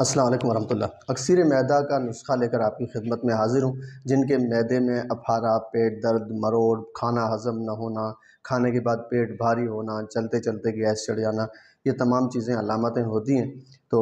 अस्सलाम वरहमल्ला अक्सर मैदा का नुस्खा लेकर आपकी खिदमत में हाजिर हूँ जिनके मैदे में अफारा पेट दर्द मरोड़ खाना हज़म न होना खाने के बाद पेट भारी होना चलते चलते गैस चढ़ जाना ये तमाम चीज़ें अलामतें होती हैं तो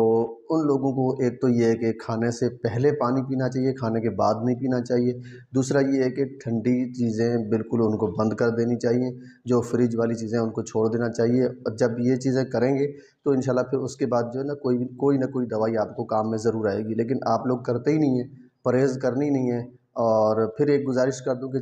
उन लोगों को एक तो ये है कि खाने से पहले पानी पीना चाहिए खाने के बाद नहीं पीना चाहिए दूसरा ये है कि ठंडी चीज़ें बिल्कुल उनको बंद कर देनी चाहिए जो फ्रिज वाली चीज़ें उनको छोड़ देना चाहिए और जब ये चीज़ें करेंगे तो इन फिर उसके बाद जो है ना कोई कोई ना कोई दवाई आपको काम में ज़रूर आएगी लेकिन आप लोग करते ही नहीं हैं परहेज़ करनी नहीं है और फिर एक गुजारिश कर दूं कि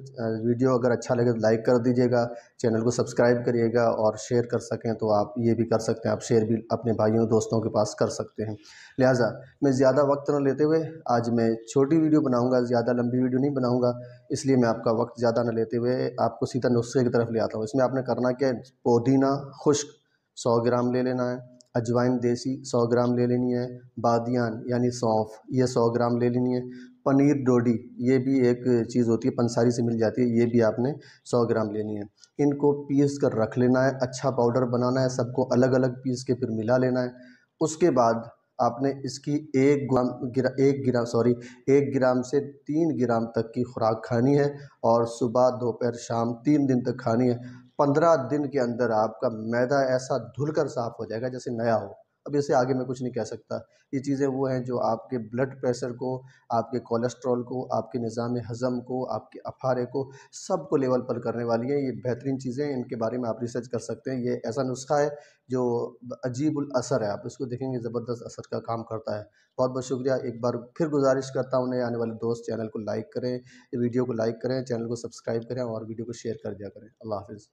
वीडियो अगर अच्छा लगे तो लाइक कर दीजिएगा चैनल को सब्सक्राइब करिएगा और शेयर कर सकें तो आप ये भी कर सकते हैं आप शेयर भी अपने भाइयों दोस्तों के पास कर सकते हैं लिहाजा मैं ज़्यादा वक्त ना लेते हुए आज मैं छोटी वीडियो बनाऊँगा ज़्यादा लंबी वीडियो नहीं बनाऊँगा इसलिए मैं आपका वक्त ज़्यादा ना लेते हुए आपको सीधा नुस्खे की तरफ ले आता हूँ इसमें आपने करना क्या है पुदीना खुश्क सौ ग्राम ले लेना है अजवाइन देसी सौ ग्राम ले लेनी है बादियान यानी सौंफ ये सौ ग्राम ले लेनी है पनीर डोडी ये भी एक चीज़ होती है पंसारी से मिल जाती है ये भी आपने सौ ग्राम लेनी है इनको पीस कर रख लेना है अच्छा पाउडर बनाना है सबको अलग अलग पीस के फिर मिला लेना है उसके बाद आपने इसकी एक ग्राम गिरा एक ग्राम सॉरी एक ग्राम से तीन ग्राम तक की खुराक खानी है और सुबह दोपहर शाम तीन दिन तक खानी है पंद्रह दिन के अंदर आपका मैदा ऐसा धुल कर साफ़ हो जाएगा जैसे नया हो अब इसे आगे मैं कुछ नहीं कह सकता ये चीज़ें वो हैं जो आपके ब्लड प्रेशर को आपके कोलेस्ट्रॉल को आपके निज़ाम हज़म को आपके अफारे को सब को लेवल पर करने वाली हैं ये बेहतरीन चीज़ें इनके बारे में आप रिसर्च कर सकते हैं ये ऐसा नुस्खा है जो अजीब असर है आप इसको देखेंगे ज़बरदस्त असर का काम करता है बहुत बहुत शुक्रिया एक बार फिर गुजारिश करता हूँ उन्हें आने वाले दोस्त चैनल को लाइक करें वीडियो को लाइक करें चैनल को सब्सक्राइब करें और वीडियो को शेयर कर दिया करें अल्लाह हाफिज़